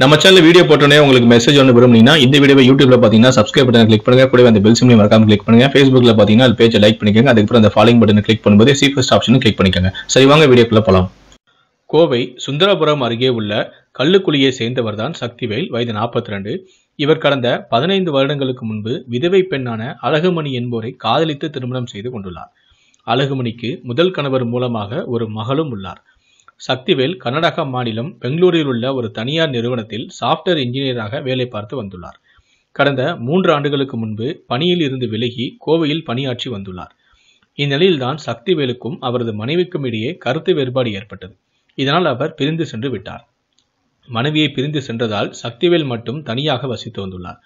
நம்ம channel video போட்டோன்னே உங்களுக்கு மெசேஜ் ஒன்று விரும்புனீங்கன்னா இந்த வீடியோ யூடியூப்ல பார்த்தீங்கன்னா சப்ஸ்கிரைப் பட்டன் கிளிக் பண்ணுங்க கூட அந்த பெல் சிம்லையும் மறக்காம கிளிக் பண்ணுங்க ஃபேஸ்புக்ல பார்த்தீங்கன்னா அது பேஜை லைக் பண்ணிக்கோங்க அதுக்கப்புறம் அந்த ஃபாலோயிங் பட்டன் கிளிக் பண்ணும்போது சி ஃபர்ஸ்ட் ஆப்ஷனும் கிளிக் பண்ணிக்கோங்க சரி வாங்க வீடியோக்குள்ள போகலாம் கோவை சுந்தரபுரம் அருகே உள்ள கல்லுக்குழியை சேர்ந்தவர் தான் சக்திவேல் வயது நாற்பத்தி ரெண்டு இவர் கடந்த பதினைந்து வருடங்களுக்கு முன்பு விதவை பெண்ணான அழகுமணி என்போரை காதலித்து திருமணம் செய்து கொண்டுள்ளார் அழகுமணிக்கு முதல் கணவர் மூலமாக ஒரு மகளும் உள்ளார் சக்திவேல் கர்நாடகா மாநிலம் பெங்களூரில் உள்ள ஒரு தனியார் நிறுவனத்தில் சாஃப்ட்வேர் இன்ஜினியராக வேலை பார்த்து வந்துள்ளார் கடந்த மூன்று ஆண்டுகளுக்கு முன்பு பணியில் இருந்து விலகி கோவையில் பணியாற்றி வந்துள்ளார் இந்நிலையில்தான் சக்திவேலுக்கும் அவரது மனைவிக்கும் இடையே கருத்து வேறுபாடு ஏற்பட்டது இதனால் அவர் பிரிந்து சென்று விட்டார் மனைவியை பிரிந்து சென்றதால் சக்திவேல் மட்டும் தனியாக வசித்து வந்துள்ளார்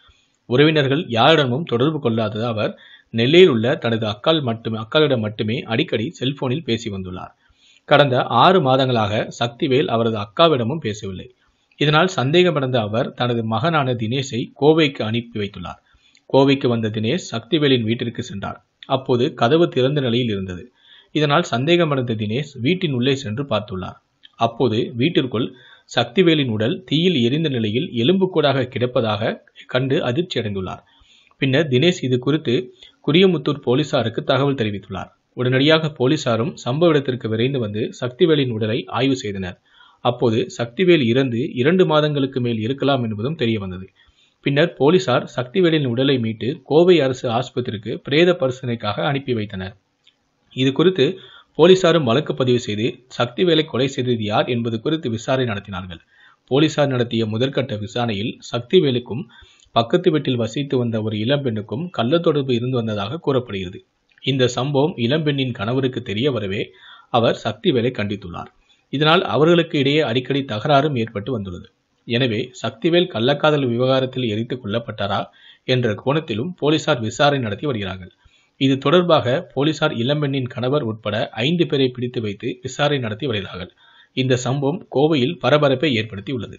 உறவினர்கள் யாரிடமும் தொடர்பு கொள்ளாதது அவர் நெல்லையில் உள்ள தனது அக்கால் மட்டுமே அக்காலிடம் மட்டுமே அடிக்கடி செல்போனில் பேசி வந்துள்ளார் கடந்த ஆறு மாதங்களாக சக்திவேல் அவரது அக்காவிடமும் பேசவில்லை இதனால் சந்தேகமடைந்த அவர் தனது மகனான தினேஷை கோவைக்கு அனுப்பி வைத்துள்ளார் கோவைக்கு வந்த தினேஷ் சக்திவேலின் வீட்டிற்கு சென்றார் அப்போது கதவு திறந்த நிலையில் இருந்தது இதனால் சந்தேகமடைந்த தினேஷ் வீட்டின் உள்ளே சென்று பார்த்துள்ளார் அப்போது வீட்டிற்குள் சக்திவேலின் உடல் தீயில் எரிந்த நிலையில் எலும்புக்கூடாக கிடப்பதாக கண்டு அதிர்ச்சியடைந்துள்ளார் பின்னர் தினேஷ் இது குறித்து குரியமுத்தூர் போலீசாருக்கு தகவல் தெரிவித்துள்ளார் உடனடியாக போலீசாரும் சம்பவ இடத்திற்கு விரைந்து வந்து சக்திவேலின் உடலை ஆய்வு செய்தனர் அப்போது சக்திவேல் இறந்து இரண்டு மாதங்களுக்கு மேல் இருக்கலாம் என்பதும் தெரிய வந்தது பின்னர் போலீசார் சக்திவேலின் உடலை மீட்டு கோவை அரசு ஆஸ்பத்திரிக்கு பிரேத பரிசோதனைக்காக அனுப்பி வைத்தனர் இது குறித்து போலீசாரும் வழக்கு பதிவு செய்து சக்திவேலை கொலை செய்தது யார் என்பது குறித்து விசாரணை நடத்தினார்கள் போலீசார் நடத்திய முதற்கட்ட விசாரணையில் சக்திவேலுக்கும் பக்கத்து வீட்டில் வசித்து வந்த ஒரு இளம்பெண்ணுக்கும் கள்ள தொடர்பு இருந்து வந்ததாக கூறப்படுகிறது இந்த சம்பவம் இளம்பெண்ணின் கணவருக்கு தெரிய வரவே அவர் சக்திவேலை கண்டித்துள்ளார் இதனால் அவர்களுக்கு இடையே அடிக்கடி தகராறும் ஏற்பட்டு வந்துள்ளது எனவே சக்திவேல் கள்ளக்காதல் விவகாரத்தில் எரித்து கொல்லப்பட்டாரா என்ற கோணத்திலும் போலீசார் விசாரணை நடத்தி வருகிறார்கள் இது தொடர்பாக போலீசார் இளம்பெண்ணின் கணவர் உட்பட ஐந்து பேரை பிடித்து வைத்து விசாரணை நடத்தி வருகிறார்கள் இந்த சம்பவம் கோவையில் பரபரப்பை ஏற்படுத்தியுள்ளது